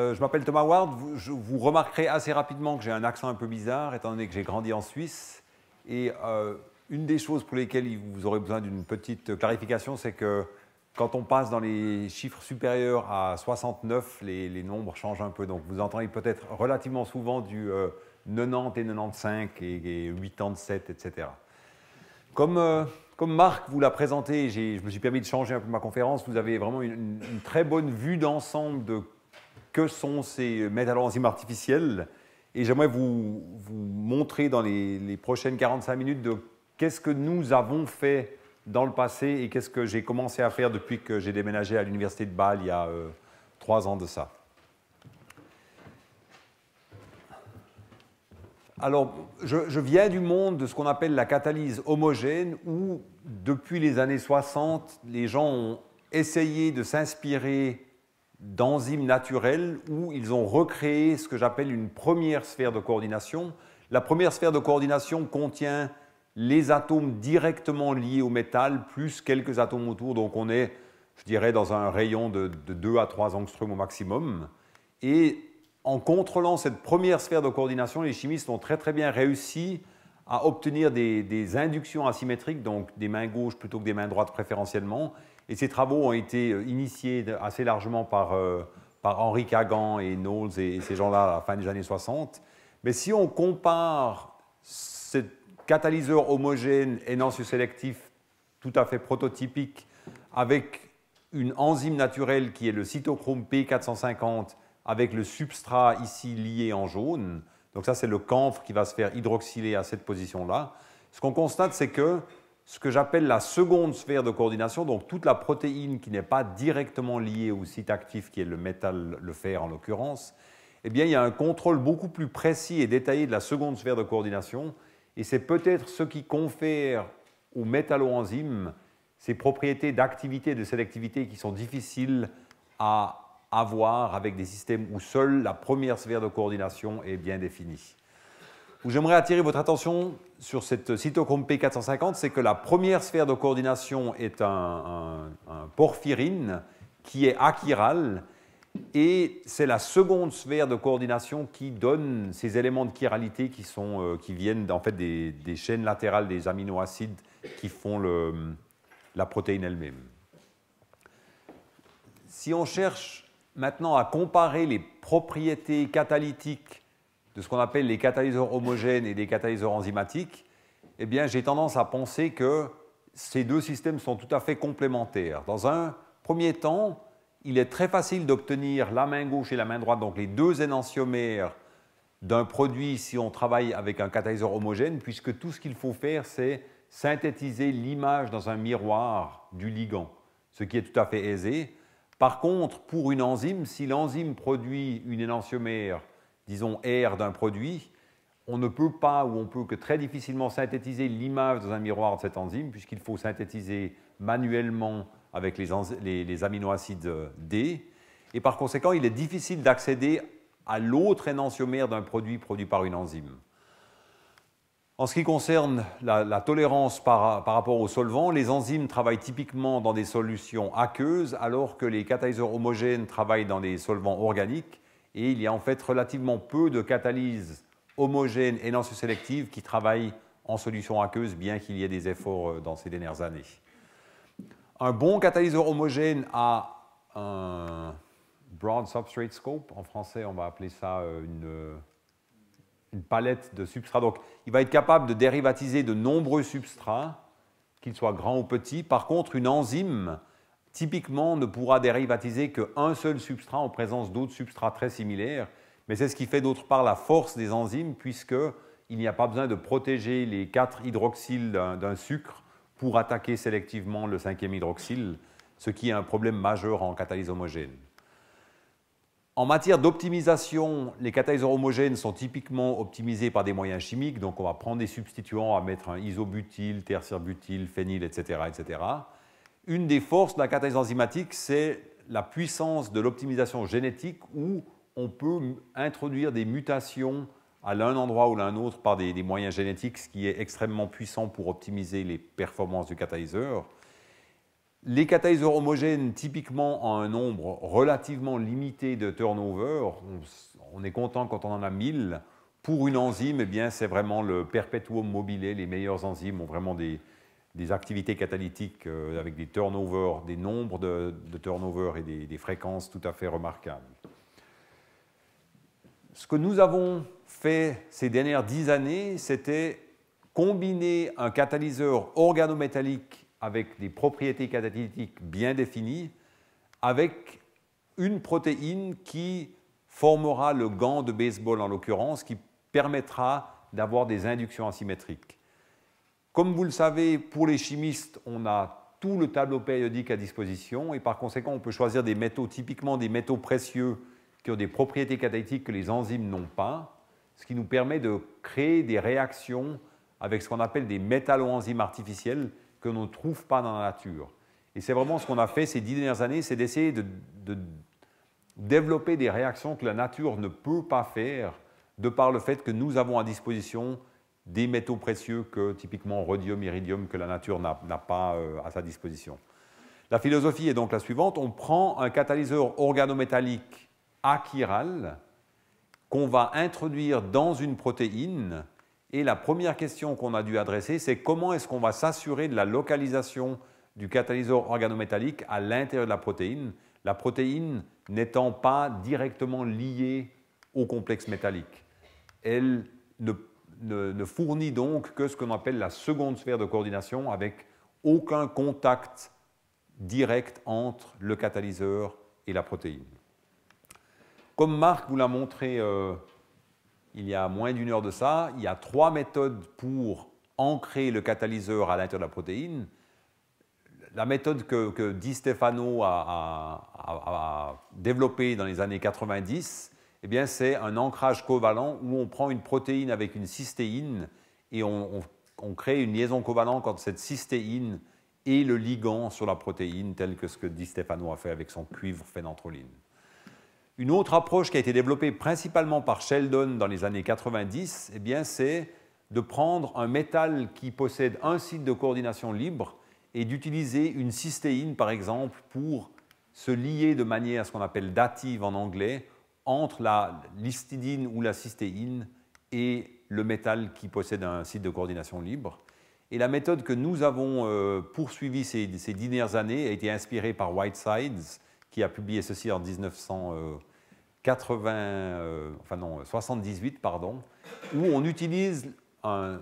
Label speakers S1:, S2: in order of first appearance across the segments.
S1: Euh, je m'appelle Thomas Ward. Vous, je, vous, remarquerez assez rapidement que j'ai un accent un peu bizarre, étant donné que j'ai grandi en Suisse. Et euh, une des choses pour lesquelles vous aurez besoin d'une petite clarification, c'est que quand on passe dans les chiffres supérieurs à 69, les, les nombres changent un peu. Donc vous entendez peut-être relativement souvent du 90 euh, et 95 et, et 87, etc. Comme, comme Marc vous l'a présenté, je me suis permis de changer un peu ma conférence. Vous avez vraiment une très bonne vue d'ensemble de que sont ces métalloenzymes artificielles. Et j'aimerais vous, vous, montrer dans les, les, prochaines 45 minutes de qu'est-ce que nous avons fait dans le passé et qu'est-ce que j'ai commencé à faire depuis que j'ai déménagé à l'université de Bâle il y a euh, trois ans de ça. Alors, je, je, viens du monde de ce qu'on appelle la catalyse homogène, où depuis les années 60, les gens ont essayé de s'inspirer d'enzymes naturelles où ils ont recréé ce que j'appelle une première sphère de coordination. La première sphère de coordination contient les atomes directement liés au métal, plus quelques atomes autour, donc on est, je dirais, dans un rayon de, 2 à 3 angstroms au maximum. Et en contrôlant cette première sphère de coordination, les chimistes ont très très bien réussi à obtenir des inductions asymétriques, donc des mains gauches plutôt que des mains droites préférentiellement, et ces travaux ont été euh, initiés assez largement par, euh, par Henri Kagan et Knowles et, ces gens-là à la fin des années 60. Mais si on compare ce catalyseur homogène et sélectif tout à fait prototypique avec une enzyme naturelle qui est le cytochrome P450 avec le substrat ici lié en jaune. Donc ça, c'est le camphre qui va se faire hydroxyler à cette position-là. Ce qu'on constate, c'est que ce que j'appelle la seconde sphère de coordination, donc toute la protéine qui n'est pas directement liée au site actif, qui est le métal, le fer en l'occurrence, eh bien, il y a un contrôle beaucoup plus précis et détaillé de la seconde sphère de coordination, et c'est peut-être ce qui confère aux métalloenzymes ces propriétés d'activité et de sélectivité qui sont difficiles à avoir avec des systèmes où seule la première sphère de coordination est bien définie où j'aimerais attirer votre attention sur cette cytochrome P450, c'est que la première sphère de coordination est un, porphyrine qui est achiral et c'est la seconde sphère de coordination qui donne ces éléments de chiralité qui, sont, euh, qui viennent fait des, des, chaînes latérales des aminoacides qui font le, la protéine elle-même. Si on cherche maintenant à comparer les propriétés catalytiques de ce qu'on appelle les catalyseurs homogènes et les catalyseurs enzymatiques, eh bien, j'ai tendance à penser que ces deux systèmes sont tout à fait complémentaires. Dans un premier temps, il est très facile d'obtenir la main gauche et la main droite, donc les deux énantiomères d'un produit si on travaille avec un catalyseur homogène, puisque tout ce qu'il faut faire, c'est synthétiser l'image dans un miroir du ligand, ce qui est tout à fait aisé. Par contre, pour une enzyme, si l'enzyme produit une énantiomère disons, R d'un produit, on ne peut pas ou on peut que très difficilement synthétiser l'image dans un miroir de cette enzyme, puisqu'il faut synthétiser manuellement avec les, les, aminoacides D. Et par conséquent, il est difficile d'accéder à l'autre énantiomère d'un produit produit par une enzyme. En ce qui concerne la, tolérance par, par, rapport aux solvants, les enzymes travaillent typiquement dans des solutions aqueuses, alors que les catalyseurs homogènes travaillent dans des solvants organiques. Et il y a en fait relativement peu de catalyses homogène et non qui travaillent en solution aqueuse, bien qu'il y ait des efforts euh, dans ces dernières années. Un bon catalyseur homogène a un broad substrate scope. En français, on va appeler ça euh, une, euh, une palette de substrats. Donc, il va être capable de dérivatiser de nombreux substrats, qu'ils soient grands ou petits. Par contre, une enzyme typiquement ne pourra dérivatiser qu'un seul substrat en présence d'autres substrats très similaires. Mais c'est ce qui fait d'autre part la force des enzymes, puisqu'il n'y a pas besoin de protéger les quatre hydroxyles d'un sucre pour attaquer sélectivement le cinquième hydroxyle, ce qui est un problème majeur en catalyse homogène. En matière d'optimisation, les catalyseurs homogènes sont typiquement optimisés par des moyens chimiques, donc on va prendre des substituants à mettre un isobutyle, tertiaire butyl, phényl, etc. etc. Une des forces de la catalyse enzymatique, c'est la puissance de l'optimisation génétique où on peut introduire des mutations à l'un endroit ou à un autre par des, moyens génétiques, ce qui est extrêmement puissant pour optimiser les performances du catalyseur. Les catalyseurs homogènes, typiquement, ont un nombre relativement limité de turnover. On, est content quand on en a 1000. Pour une enzyme, eh bien, c'est vraiment le perpetuum mobile. Les meilleures enzymes ont vraiment des, des activités catalytiques euh, avec des turnovers, des nombres de, de turnovers et des, des, fréquences tout à fait remarquables. Ce que nous avons fait ces dernières dix années, c'était combiner un catalyseur organométallique avec des propriétés catalytiques bien définies avec une protéine qui formera le gant de baseball en l'occurrence, qui permettra d'avoir des inductions asymétriques. Comme vous le savez, pour les chimistes, on a tout le tableau périodique à disposition et par conséquent, on peut choisir des métaux, typiquement des métaux précieux qui ont des propriétés catalytiques que les enzymes n'ont pas, ce qui nous permet de créer des réactions avec ce qu'on appelle des métallo-enzymes artificielles que l'on ne trouve pas dans la nature. Et c'est vraiment ce qu'on a fait ces dix dernières années, c'est d'essayer de, de, développer des réactions que la nature ne peut pas faire de par le fait que nous avons à disposition des métaux précieux que typiquement rhodium, iridium, que la nature n'a pas euh, à sa disposition. La philosophie est donc la suivante, on prend un catalyseur organométallique achiral qu'on va introduire dans une protéine et la première question qu'on a dû adresser, c'est comment est-ce qu'on va s'assurer de la localisation du catalyseur organométallique à l'intérieur de la protéine, la protéine n'étant pas directement liée au complexe métallique. Elle ne ne, fournit donc que ce qu'on appelle la seconde sphère de coordination avec aucun contact direct entre le catalyseur et la protéine. Comme Marc vous l'a montré euh, il y a moins d'une heure de ça, il y a trois méthodes pour ancrer le catalyseur à l'intérieur de la protéine. La méthode que, Di Stefano a développée dans les années 90, eh c'est un ancrage covalent où on prend une protéine avec une cystéine et on, crée une liaison covalente entre cette cystéine et le ligand sur la protéine, tel que ce que Di Stefano a fait avec son cuivre phénanthroline. Une autre approche qui a été développée principalement par Sheldon dans les années 90, eh bien, c'est de prendre un métal qui possède un site de coordination libre et d'utiliser une cystéine, par exemple, pour se lier de manière à ce qu'on appelle dative en anglais entre la listidine ou la cystéine et le métal qui possède un site de coordination libre. Et la méthode que nous avons euh, poursuivie ces, dernières années a été inspirée par Whitesides, qui a publié ceci en 1980, euh, enfin non, 78, pardon, où on utilise on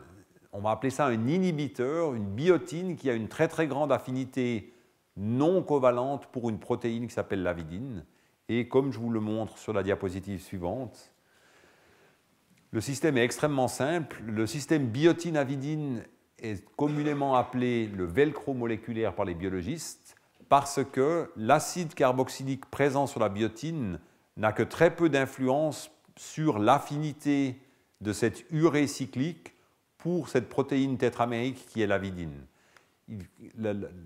S1: va appeler ça un inhibiteur, une biotine qui a une très très grande affinité non covalente pour une protéine qui s'appelle l'avidine. Et comme je vous le montre sur la diapositive suivante, le système est extrêmement simple. Le système biotine-avidine est communément appelé le velcro moléculaire par les biologistes parce que l'acide carboxylique présent sur la biotine n'a que très peu d'influence sur l'affinité de cette urée cyclique pour cette protéine tétramérique qui est l'avidine.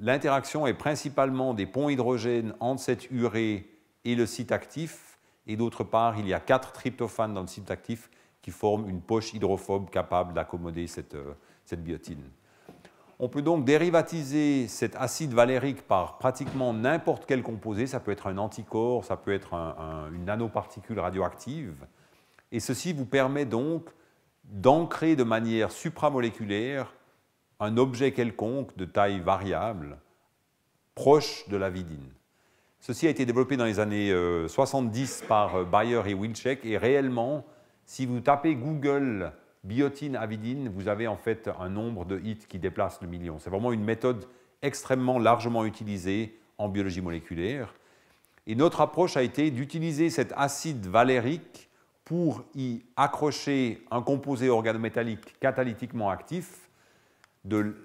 S1: L'interaction est principalement des ponts hydrogènes entre cette urée et le site actif. Et d'autre part, il y a quatre tryptophanes dans le site actif qui forment une poche hydrophobe capable d'accommoder cette, euh, cette biotine. On peut donc dérivatiser cet acide valérique par pratiquement n'importe quel composé. Ça peut être un anticorps, ça peut être une nanoparticule radioactive. Et ceci vous permet donc d'ancrer de manière supramoléculaire un objet quelconque de taille variable proche de la vidine Ceci a été développé dans les années 70 euh, par euh, Bayer et Wilczek et réellement, si vous tapez Google biotine avidine, vous avez en fait un nombre de hits qui déplace le million. C'est vraiment une méthode extrêmement largement utilisée en biologie moléculaire. Et notre approche a été d'utiliser cet acide valérique pour y accrocher un composé organométallique catalytiquement actif, de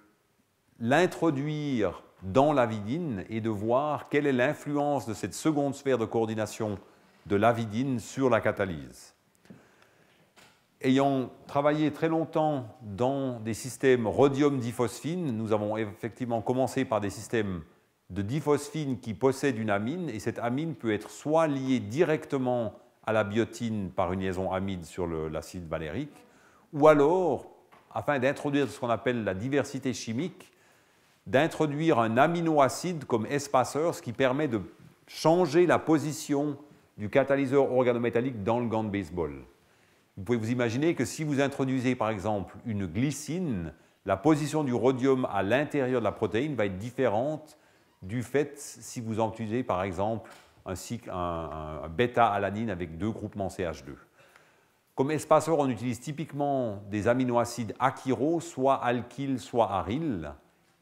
S1: l'introduire dans l'avidine et de voir quelle est l'influence de cette seconde sphère de coordination de l'avidine sur la catalyse. Ayant travaillé très longtemps dans des systèmes rhodium-diphosphine, nous avons effectivement commencé par des systèmes de diphosphine qui possèdent une amine, et cette amine peut être soit liée directement à la biotine par une liaison amide sur l'acide valérique, ou alors, afin d'introduire ce qu'on appelle la diversité chimique, d'introduire un aminoacide comme espaceur, ce qui permet de changer la position du catalyseur organométallique dans le gant de baseball. Vous pouvez vous imaginer que si vous introduisez par exemple une glycine, la position du rhodium à l'intérieur de la protéine va être différente du fait si vous utilisez par exemple un, bêta-alanine avec deux groupements CH2. Comme espaceur, on utilise typiquement des aminoacides achiro, soit alkyl, soit aryl.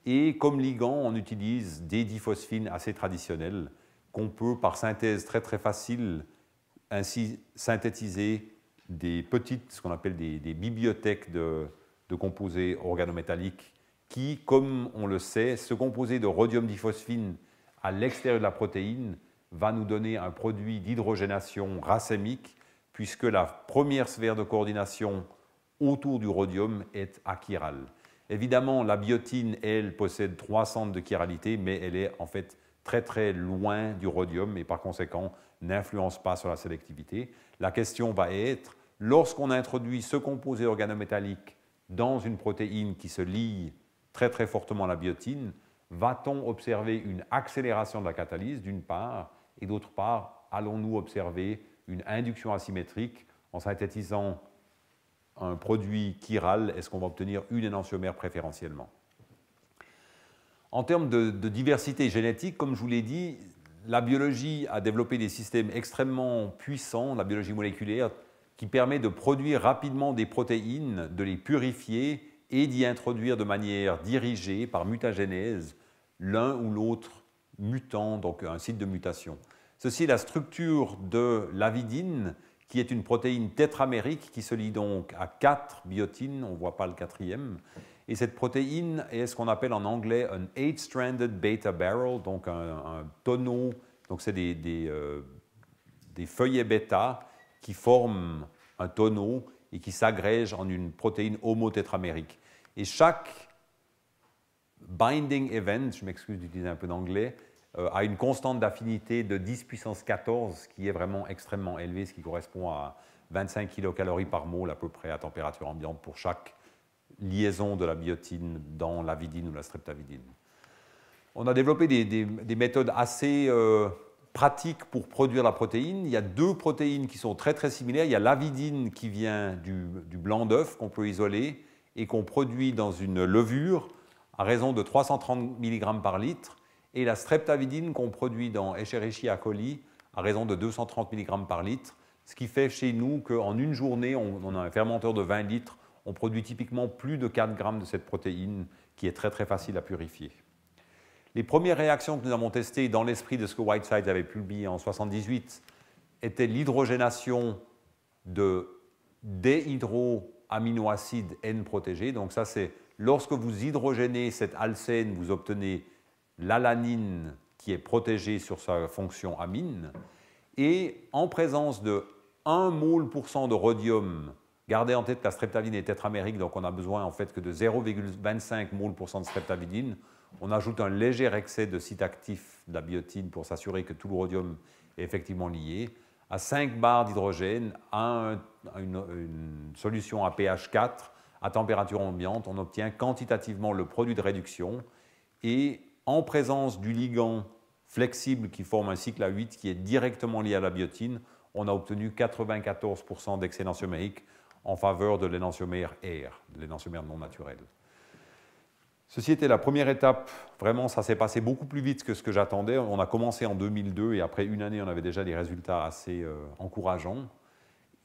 S1: Et comme ligand, on utilise des diphosphines assez traditionnelles qu'on peut, par synthèse très très facile, ainsi synthétiser des petites, ce qu'on appelle des, bibliothèques de, composés organométalliques qui, comme on le sait, se composé de rhodium diphosphine à l'extérieur de la protéine va nous donner un produit d'hydrogénation racémique puisque la première sphère de coordination autour du rhodium est achirale. Évidemment, la biotine, elle, possède trois centres de chiralité, mais elle est en fait très très loin du rhodium et par conséquent n'influence pas sur la sélectivité. La question va être, lorsqu'on introduit ce composé organométallique dans une protéine qui se lie très très fortement à la biotine, va-t-on observer une accélération de la catalyse d'une part et d'autre part, allons-nous observer une induction asymétrique en synthétisant un produit chiral, est-ce qu'on va obtenir une énantiomère préférentiellement En termes de, de, diversité génétique, comme je vous l'ai dit, la biologie a développé des systèmes extrêmement puissants, la biologie moléculaire, qui permet de produire rapidement des protéines, de les purifier et d'y introduire de manière dirigée par mutagénèse l'un ou l'autre mutant, donc un site de mutation. Ceci est la structure de l'avidine qui est une protéine tétramérique qui se lie donc à quatre biotines, on ne voit pas le quatrième. Et cette protéine est ce qu'on appelle en anglais un eight-stranded beta barrel, donc un, tonneau, donc c'est des, des, euh, des, feuillets bêta qui forment un tonneau et qui s'agrègent en une protéine homotétramérique. Et chaque binding event, je m'excuse d'utiliser un peu d'anglais, euh, à une constante d'affinité de 10 puissance 14, ce qui est vraiment extrêmement élevé, ce qui correspond à 25 kilocalories par mole à peu près à température ambiante pour chaque liaison de la biotine dans l'avidine ou la streptavidine. On a développé des, méthodes assez euh, pratiques pour produire la protéine. Il y a deux protéines qui sont très très similaires. Il y a l'avidine qui vient du, du blanc d'œuf qu'on peut isoler et qu'on produit dans une levure à raison de 330 mg par litre et la streptavidine qu'on produit dans Escherichia coli à raison de 230 mg par litre, ce qui fait chez nous qu'en une journée, on, a un fermenteur de 20 litres, on produit typiquement plus de 4 g de cette protéine qui est très très facile à purifier. Les premières réactions que nous avons testées dans l'esprit de ce que Whiteside avait publié en 1978 étaient l'hydrogénation de déhydroaminoacides N protégés. Donc ça c'est lorsque vous hydrogénez cette alcène, vous obtenez l'alanine qui est protégée sur sa fonction amine, et en présence de 1 moule pour cent de rhodium, gardez en tête que la streptavidine est tétramérique, donc on a besoin en fait que de 0,25 mole pour cent de streptavidine, on ajoute un léger excès de site actif de la biotine pour s'assurer que tout le rhodium est effectivement lié, à 5 barres d'hydrogène, à, une, une, solution à pH 4, à température ambiante, on obtient quantitativement le produit de réduction et en présence du ligand flexible qui forme un cycle A8 qui est directement lié à la biotine, on a obtenu 94% d'excellence en faveur de l'énantiomère R, de l'énantiomère non naturel. Ceci était la première étape. Vraiment, ça s'est passé beaucoup plus vite que ce que j'attendais. On a commencé en 2002 et après une année, on avait déjà des résultats assez euh, encourageants.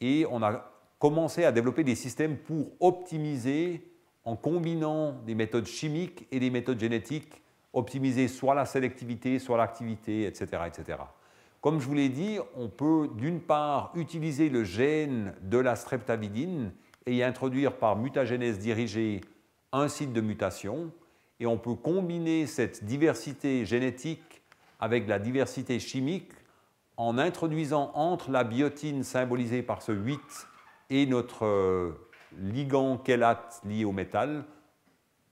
S1: Et on a commencé à développer des systèmes pour optimiser en combinant des méthodes chimiques et des méthodes génétiques optimiser soit la sélectivité, soit l'activité, etc., etc. Comme je vous l'ai dit, on peut d'une part utiliser le gène de la streptavidine et y introduire par mutagénèse dirigée un site de mutation, et on peut combiner cette diversité génétique avec la diversité chimique en introduisant entre la biotine symbolisée par ce 8 et notre euh, ligand chélate lié au métal,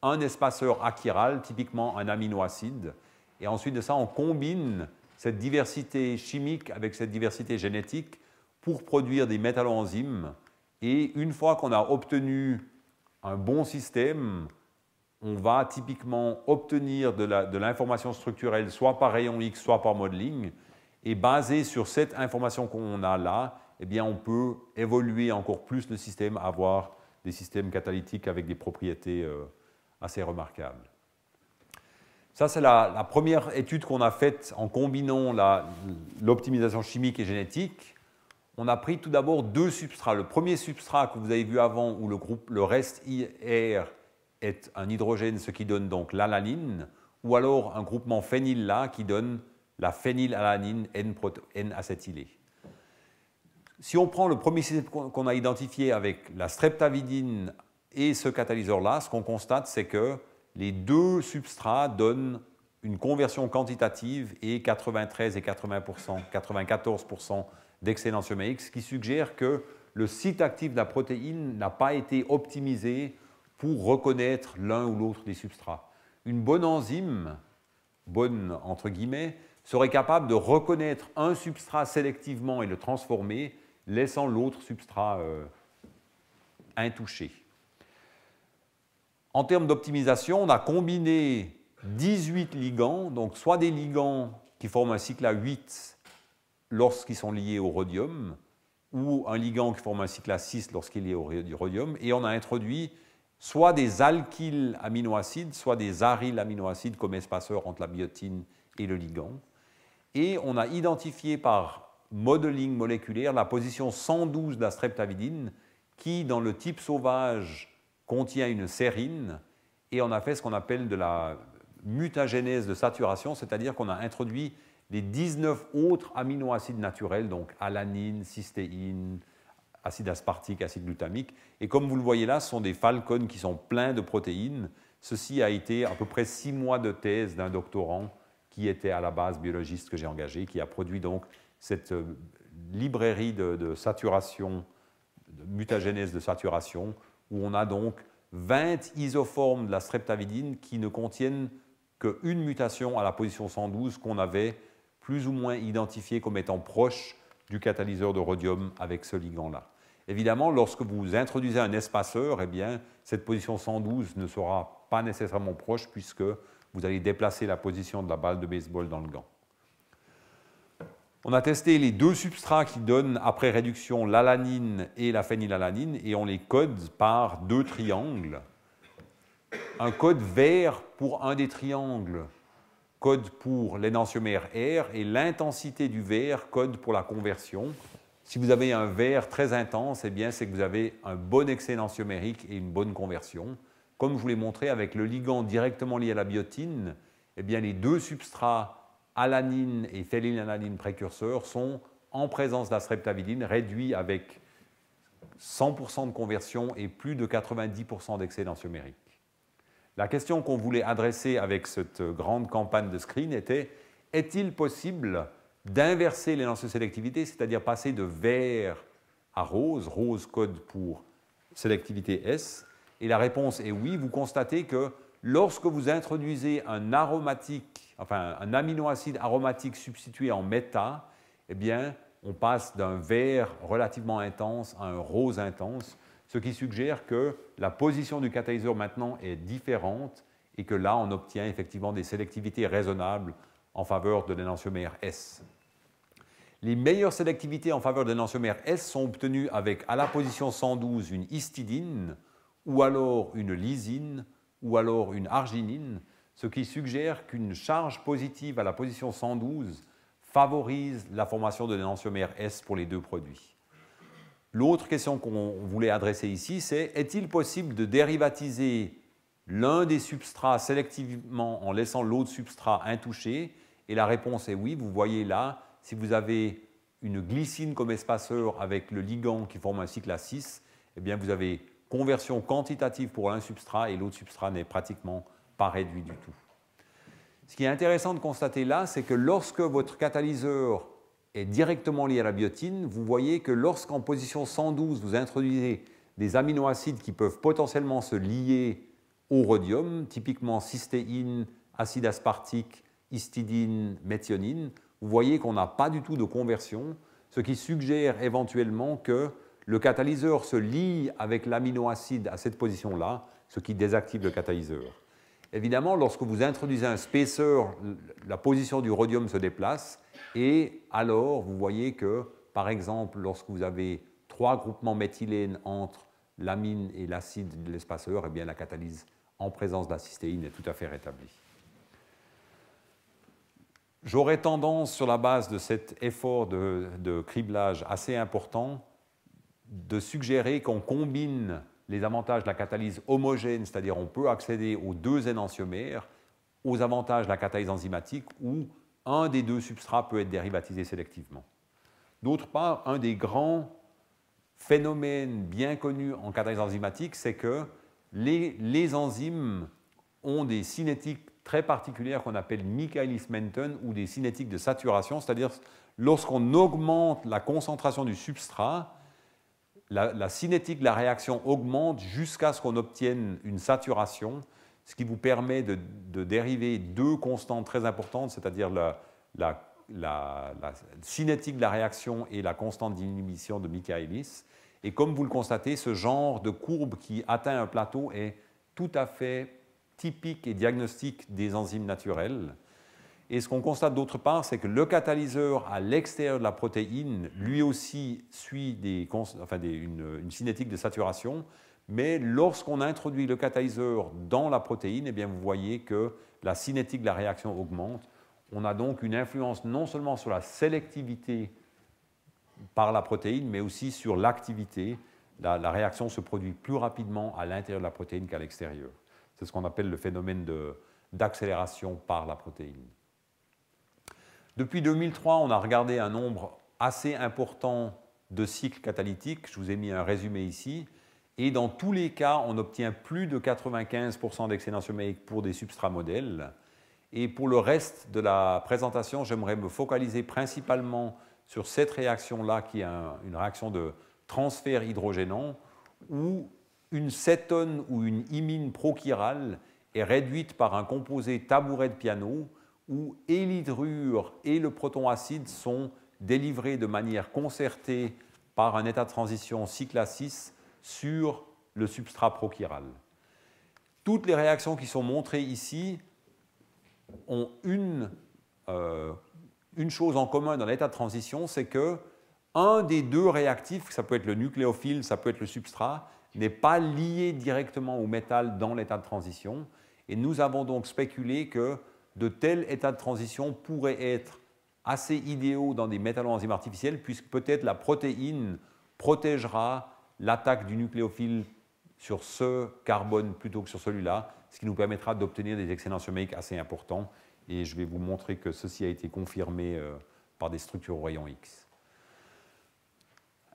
S1: un espaceur achiral, typiquement un aminoacide. Et ensuite de ça, on combine cette diversité chimique avec cette diversité génétique pour produire des métalloenzymes. Et une fois qu'on a obtenu un bon système, on va typiquement obtenir de l'information structurelle soit par rayon X, soit par modeling. Et basé sur cette information qu'on a là, eh bien, on peut évoluer encore plus le système, avoir des systèmes catalytiques avec des propriétés euh, assez remarquable. Ça, c'est la, première étude qu'on a faite en combinant l'optimisation chimique et génétique. On a pris tout d'abord deux substrats. Le premier substrat que vous avez vu avant, où le, groupe, le reste IR est un hydrogène, ce qui donne donc l'alanine, ou alors un groupement phényl-là qui donne la phénylalanine N-acétylée. Si on prend le premier système qu'on a identifié avec la streptavidine et ce catalyseur-là, ce qu'on constate, c'est que les deux substrats donnent une conversion quantitative et 93 et 80 94 d'excellence EMX, ce qui suggère que le site actif de la protéine n'a pas été optimisé pour reconnaître l'un ou l'autre des substrats. Une bonne enzyme, bonne entre guillemets, serait capable de reconnaître un substrat sélectivement et le transformer, laissant l'autre substrat euh, intouché. En termes d'optimisation, on a combiné 18 ligands, donc soit des ligands qui forment un cycle à 8 lorsqu'ils sont liés au rhodium, ou un ligand qui forme un cycle à 6 lorsqu'il est lié au rhodium, et on a introduit soit des alkyles aminoacides, soit des aryl aminoacides comme espaceurs entre la biotine et le ligand. Et on a identifié par modeling moléculaire la position 112 de la streptavidine qui, dans le type sauvage contient une sérine et on a fait ce qu'on appelle de la mutagénèse de saturation, c'est-à-dire qu'on a introduit les 19 autres aminoacides naturels, donc alanine, cystéine, acide aspartique, acide glutamique. Et comme vous le voyez là, ce sont des falcons qui sont pleins de protéines. Ceci a été à peu près six mois de thèse d'un doctorant qui était à la base biologiste que j'ai engagé, qui a produit donc cette euh, librairie de, saturation, de mutagénèse de saturation, où on a donc 20 isoformes de la streptavidine qui ne contiennent qu'une mutation à la position 112 qu'on avait plus ou moins identifiée comme étant proche du catalyseur de rhodium avec ce ligand-là. Évidemment, lorsque vous introduisez un espaceur, eh bien, cette position 112 ne sera pas nécessairement proche puisque vous allez déplacer la position de la balle de baseball dans le gant. On a testé les deux substrats qui donnent après réduction l'alanine et la phénylalanine et on les code par deux triangles. Un code vert pour un des triangles code pour l'énantiomère R et l'intensité du vert code pour la conversion. Si vous avez un vert très intense, eh bien c'est que vous avez un bon excès énantiomérique et une bonne conversion. Comme je vous l'ai montré avec le ligand directement lié à la biotine, eh bien les deux substrats alanine et alanine précurseurs sont, en présence d'astreptavidine, réduits avec 100% de conversion et plus de 90% d'excès humérique. La question qu'on voulait adresser avec cette grande campagne de screen était est-il possible d'inverser les de sélectivité, c'est-à-dire passer de vert à rose, rose code pour sélectivité S Et la réponse est oui, vous constatez que Lorsque vous introduisez un aromatique, enfin un aminoacide aromatique substitué en méta, eh bien, on passe d'un vert relativement intense à un rose intense, ce qui suggère que la position du catalyseur maintenant est différente et que là, on obtient effectivement des sélectivités raisonnables en faveur de l'énantiomère S. Les meilleures sélectivités en faveur de l'énantiomère S sont obtenues avec à la position 112 une histidine ou alors une lysine ou alors une arginine, ce qui suggère qu'une charge positive à la position 112 favorise la formation de l'énantiomère S pour les deux produits. L'autre question qu'on voulait adresser ici, c'est est-il possible de dérivatiser l'un des substrats sélectivement en laissant l'autre substrat intouché Et la réponse est oui, vous voyez là, si vous avez une glycine comme espaceur avec le ligand qui forme un cycle à 6, eh bien vous avez conversion quantitative pour un substrat et l'autre substrat n'est pratiquement pas réduit du tout. Ce qui est intéressant de constater là, c'est que lorsque votre catalyseur est directement lié à la biotine, vous voyez que lorsqu'en position 112, vous introduisez des aminoacides qui peuvent potentiellement se lier au rhodium, typiquement cystéine, acide aspartique, histidine, méthionine, vous voyez qu'on n'a pas du tout de conversion, ce qui suggère éventuellement que le catalyseur se lie avec l'aminoacide à cette position-là, ce qui désactive le catalyseur. Évidemment, lorsque vous introduisez un spacer, la position du rhodium se déplace et alors vous voyez que, par exemple, lorsque vous avez trois groupements méthylène entre l'amine et l'acide de l'espaceur, eh bien, la catalyse en présence de la cystéine est tout à fait rétablie. J'aurais tendance, sur la base de cet effort de criblage assez important, de suggérer qu'on combine les avantages de la catalyse homogène, c'est-à-dire on peut accéder aux deux énantiomères, aux avantages de la catalyse enzymatique où un des deux substrats peut être dérivatisé sélectivement. D'autre part, un des grands phénomènes bien connus en catalyse enzymatique, c'est que les, les, enzymes ont des cinétiques très particulières qu'on appelle Michaelis-Menten ou des cinétiques de saturation, c'est-à-dire lorsqu'on augmente la concentration du substrat, la, cinétique de la réaction augmente jusqu'à ce qu'on obtienne une saturation, ce qui vous permet de, dériver deux constantes très importantes, c'est-à-dire la, la, cinétique de la réaction et la constante d'inhibition de Michaelis. Et comme vous le constatez, ce genre de courbe qui atteint un plateau est tout à fait typique et diagnostique des enzymes naturelles. Et ce qu'on constate d'autre part, c'est que le catalyseur à l'extérieur de la protéine, lui aussi, suit une, cinétique de saturation. Mais lorsqu'on introduit le catalyseur dans la protéine, et eh bien, vous voyez que la cinétique de la réaction augmente. On a donc une influence non seulement sur la sélectivité par la protéine, mais aussi sur l'activité. la réaction se produit plus rapidement à l'intérieur de la protéine qu'à l'extérieur. C'est ce qu'on appelle le phénomène d'accélération par la protéine. Depuis 2003, on a regardé un nombre assez important de cycles catalytiques. Je vous ai mis un résumé ici. Et dans tous les cas, on obtient plus de 95% d'excellence humaine pour des substrats modèles. Et pour le reste de la présentation, j'aimerais me focaliser principalement sur cette réaction-là, qui est une réaction de transfert hydrogénant, où une cétone ou une imine prochirale est réduite par un composé tabouret de piano où et l'hydrure et le proton acide sont délivrés de manière concertée par un état de transition cycla 6 sur le substrat prochiral. Toutes les réactions qui sont montrées ici ont une, euh, une chose en commun dans l'état de transition, c'est que un des deux réactifs, ça peut être le nucléophile, ça peut être le substrat, n'est pas lié directement au métal dans l'état de transition. Et nous avons donc spéculé que de tels états de transition pourraient être assez idéaux dans des métallo-enzymes artificielles, puisque peut-être la protéine protégera l'attaque du nucléophile sur ce carbone plutôt que sur celui-là, ce qui nous permettra d'obtenir des excellences sommiques assez importants. Et je vais vous montrer que ceci a été confirmé euh, par des structures au rayon X.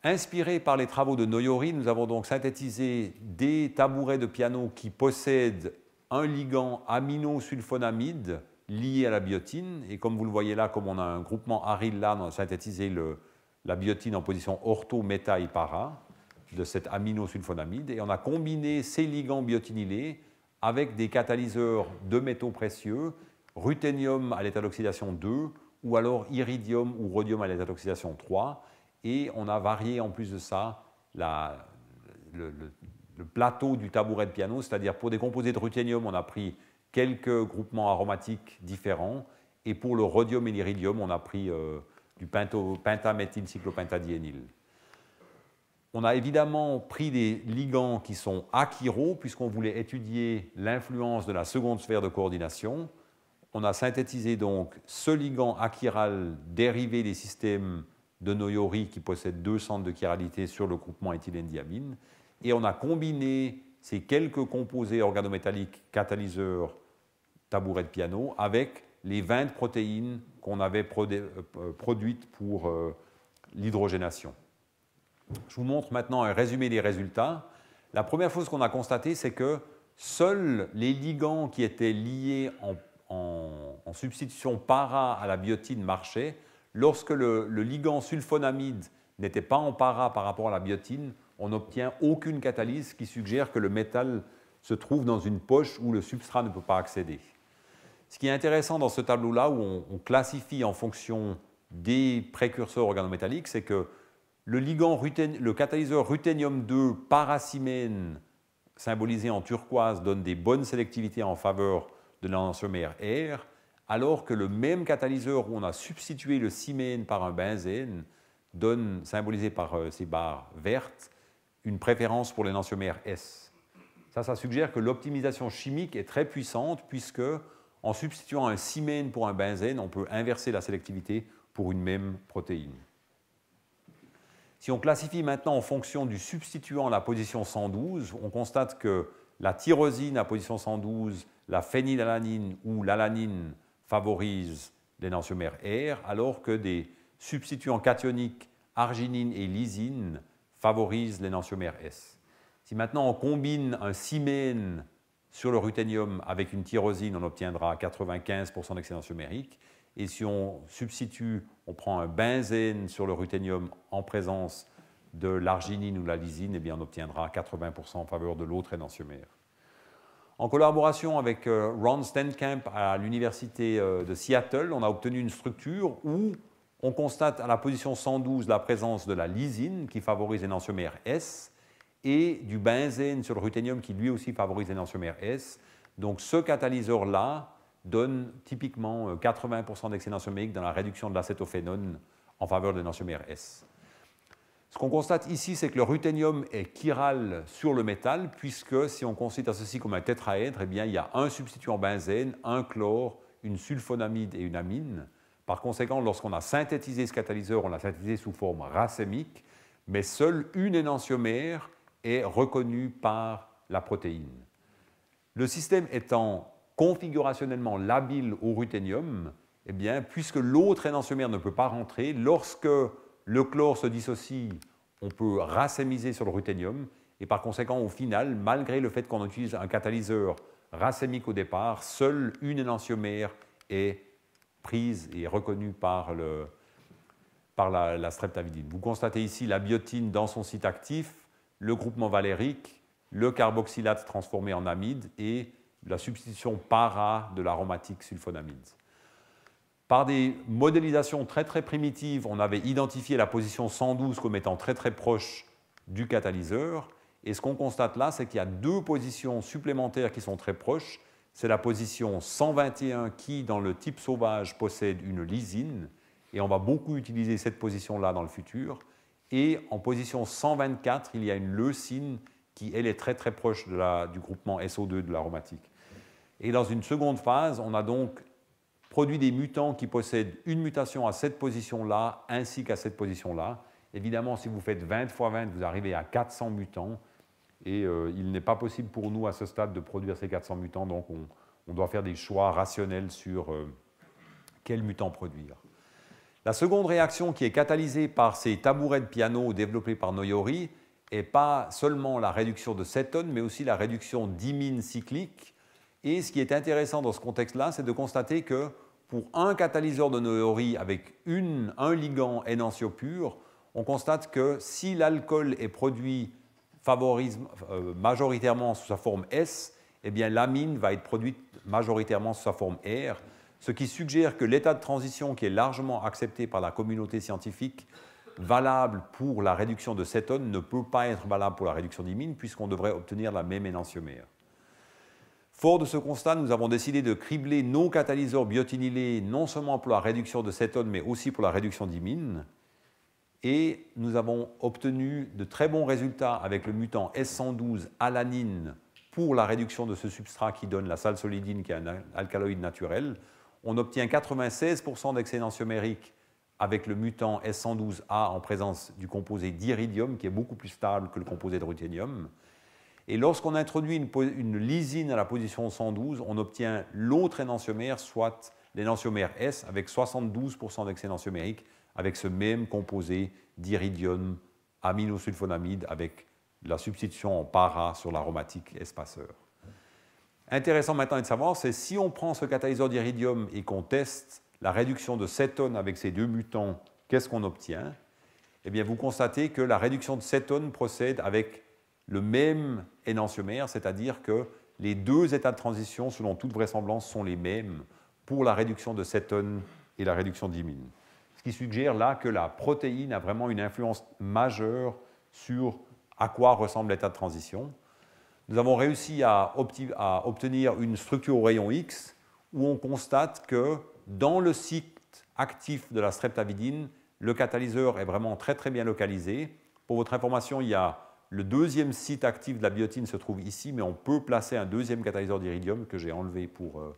S1: Inspiré par les travaux de Noyori, nous avons donc synthétisé des tabourets de piano qui possèdent un ligand aminosulfonamide liés à la biotine. Et comme vous le voyez là, comme on a un groupement aryl là, on a synthétisé le, la biotine en position ortho, méta et para de cette aminosulfonamide. Et on a combiné ces ligands biotinylés avec des catalyseurs de métaux précieux, ruthénium à l'état d'oxydation 2 ou alors iridium ou rhodium à l'état d'oxydation 3. Et on a varié en plus de ça le, le plateau du tabouret de piano, c'est-à-dire pour des composés de ruthénium, on a pris quelques groupements aromatiques différents. Et pour le rhodium et l'iridium, on a pris euh, du pentaméthylcyclopentadienyl. On a évidemment pris des ligands qui sont achiraux puisqu'on voulait étudier l'influence de la seconde sphère de coordination. On a synthétisé donc ce ligand achiral dérivé des systèmes de Noyori qui possèdent deux centres de chiralité sur le groupement éthylène-diamine. Et on a combiné ces quelques composés organométalliques catalyseurs tabouret de piano avec les 20 protéines qu'on avait euh, produites pour euh, l'hydrogénation. Je vous montre maintenant un résumé des résultats. La première chose qu'on a constatée, c'est que seuls les ligands qui étaient liés en, substitution para à la biotine marchaient. Lorsque le, le ligand sulfonamide n'était pas en para par rapport à la biotine, on n'obtient aucune catalyse qui suggère que le métal se trouve dans une poche où le substrat ne peut pas accéder. Ce qui est intéressant dans ce tableau-là, où on, classifie en fonction des précurseurs organométalliques, c'est que le, ligand le catalyseur ruthénium-2 paracymène symbolisé en turquoise, donne des bonnes sélectivités en faveur de l'énantiomère R, alors que le même catalyseur où on a substitué le cimène par un benzène donne, symbolisé par euh, ces barres vertes, une préférence pour l'énantiomère S. Ça, ça suggère que l'optimisation chimique est très puissante puisque en substituant un simène pour un benzène, on peut inverser la sélectivité pour une même protéine. Si on classifie maintenant en fonction du substituant la position 112, on constate que la tyrosine à position 112, la phénylalanine ou l'alanine favorisent l'énantiomère R, alors que des substituants cationiques arginine et lysine favorisent l'énantiomère S. Si maintenant on combine un simène-cymène sur le ruthénium, avec une tyrosine, on obtiendra 95% d'excédent numérique. Et si on substitue, on prend un benzène sur le ruthénium en présence de l'arginine ou la lysine, eh bien on obtiendra 80% en faveur de l'autre énantiomère. En collaboration avec euh, Ron Stenkamp à l'université euh, de Seattle, on a obtenu une structure où on constate à la position 112 la présence de la lysine qui favorise l'énantiomère S et du benzène sur le ruthénium qui lui aussi favorise l'énantiomère S. Donc ce catalyseur-là donne typiquement 80% euh, d'excénantiomérique dans la réduction de l'acétophénone en faveur de l'énantiomère S. Ce qu'on constate ici, c'est que le ruthénium est chiral sur le métal, puisque si on considère ceci comme un tétraèdre, eh bien, il y a un substitut en benzène, un chlore, une sulfonamide et une amine. Par conséquent, lorsqu'on a synthétisé ce catalyseur, on l'a synthétisé sous forme racémique, mais seule une énantiomère est reconnu par la protéine. Le système étant configurationnellement labile au ruthénium, eh bien, puisque l'autre énantiomère ne peut pas rentrer, lorsque le chlore se dissocie, on peut racémiser sur le ruthénium, et par conséquent, au final, malgré le fait qu'on utilise un catalyseur racémique au départ, seule une énantiomère est prise et reconnue par, le, par la, la streptavidine. Vous constatez ici la biotine dans son site actif, le groupement valérique, le carboxylate transformé en amide et la substitution para de l'aromatique sulfonamide. Par des modélisations très très primitives, on avait identifié la position 112 comme étant très très proche du catalyseur. Et ce qu'on constate là, c'est qu'il y a deux positions supplémentaires qui sont très proches. C'est la position 121 qui, dans le type sauvage, possède une lysine. Et on va beaucoup utiliser cette position-là dans le futur. Et en position 124, il y a une leucine qui, elle, est très très proche du groupement SO2 de l'aromatique. Et dans une seconde phase, on a donc produit des mutants qui possèdent une mutation à cette position-là ainsi qu'à cette position-là. Évidemment, si vous faites 20 fois 20, vous arrivez à 400 mutants. Et euh, il n'est pas possible pour nous à ce stade de produire ces 400 mutants, donc on, doit faire des choix rationnels sur euh, quels quel mutant produire. La seconde réaction qui est catalysée par ces tabourets de piano développés par Noyori est pas seulement la réduction de 7 mais aussi la réduction d'imines cycliques. Et ce qui est intéressant dans ce contexte-là, c'est de constater que pour un catalyseur de Noyori avec un ligand pur, on constate que si l'alcool est produit euh, majoritairement sous sa forme S, eh bien l'amine va être produite majoritairement sous sa forme R ce qui suggère que l'état de transition qui est largement accepté par la communauté scientifique, valable pour la réduction de cétone, ne peut pas être valable pour la réduction d'imine, puisqu'on devrait obtenir la même énantiomère. Fort de ce constat, nous avons décidé de cribler nos catalyseurs biotinylés non seulement pour la réduction de cétone, mais aussi pour la réduction d'imine. Et nous avons obtenu de très bons résultats avec le mutant S112 alanine pour la réduction de ce substrat qui donne la salsolidine, qui est un alcaloïde naturel, on obtient 96% d'excédent avec le mutant S112A en présence du composé d'iridium, qui est beaucoup plus stable que le composé de ruthénium. Et lorsqu'on introduit une, lysine à la position 112, on obtient l'autre énantiomère, soit l'énantiomère S, avec 72% numérique avec ce même composé d'iridium aminosulfonamide, avec la substitution en para sur l'aromatique espaceur. Intéressant maintenant de savoir, c'est si on prend ce catalyseur d'iridium et qu'on teste la réduction de 7 avec ces deux mutants, qu'est-ce qu'on obtient Eh bien, vous constatez que la réduction de 7 procède avec le même énantiomère, c'est-à-dire que les deux états de transition, selon toute vraisemblance, sont les mêmes pour la réduction de 7 et la réduction d'imine. Ce qui suggère là que la protéine a vraiment une influence majeure sur à quoi ressemble l'état de transition nous avons réussi à, à, obtenir une structure au rayon X où on constate que dans le site actif de la streptavidine, le catalyseur est vraiment très très bien localisé. Pour votre information, il y a le deuxième site actif de la biotine se trouve ici, mais on peut placer un deuxième catalyseur d'iridium que j'ai enlevé pour euh,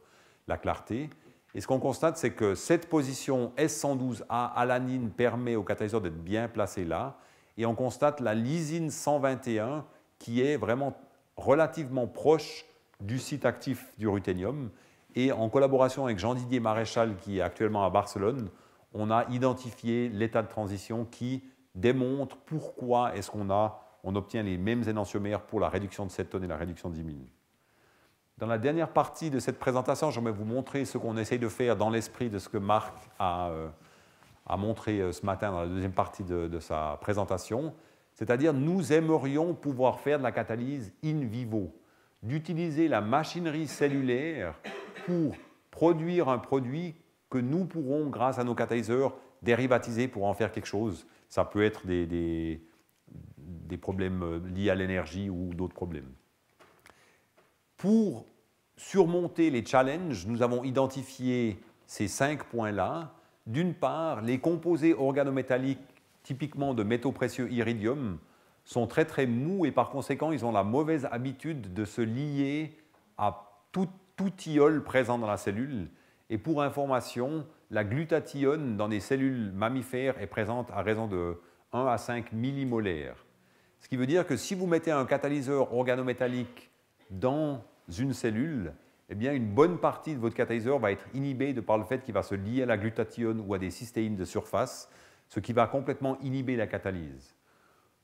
S1: la clarté. Et ce qu'on constate, c'est que cette position S112A alanine permet au catalyseur d'être bien placé là. Et on constate la lysine 121 qui est vraiment relativement proche du site actif du ruthénium. Et en collaboration avec Jean-Didier Maréchal, qui est actuellement à Barcelone, on a identifié l'état de transition qui démontre pourquoi est-ce qu'on on obtient les mêmes énantiomères pour la réduction de 7 tonnes et la réduction de 10 000. Dans la dernière partie de cette présentation, j'aimerais vous montrer ce qu'on essaye de faire dans l'esprit de ce que Marc a, euh, montré euh, ce matin dans la deuxième partie de sa présentation. C'est-à-dire, nous aimerions pouvoir faire de la catalyse in vivo, d'utiliser la machinerie cellulaire pour produire un produit que nous pourrons, grâce à nos catalyseurs, dérivatiser pour en faire quelque chose. Ça peut être des, des problèmes euh, liés à l'énergie ou d'autres problèmes. Pour surmonter les challenges, nous avons identifié ces cinq points-là. D'une part, les composés organométalliques typiquement de métaux précieux iridium, sont très très mous et par conséquent, ils ont la mauvaise habitude de se lier à tout, tout présent dans la cellule. Et pour information, la glutathione dans les cellules mammifères est présente à raison de 1 à 5 millimolaires. Ce qui veut dire que si vous mettez un catalyseur organométallique dans une cellule, eh bien une bonne partie de votre catalyseur va être inhibée de par le fait qu'il va se lier à la glutathione ou à des cystéines de surface, ce qui va complètement inhiber la catalyse.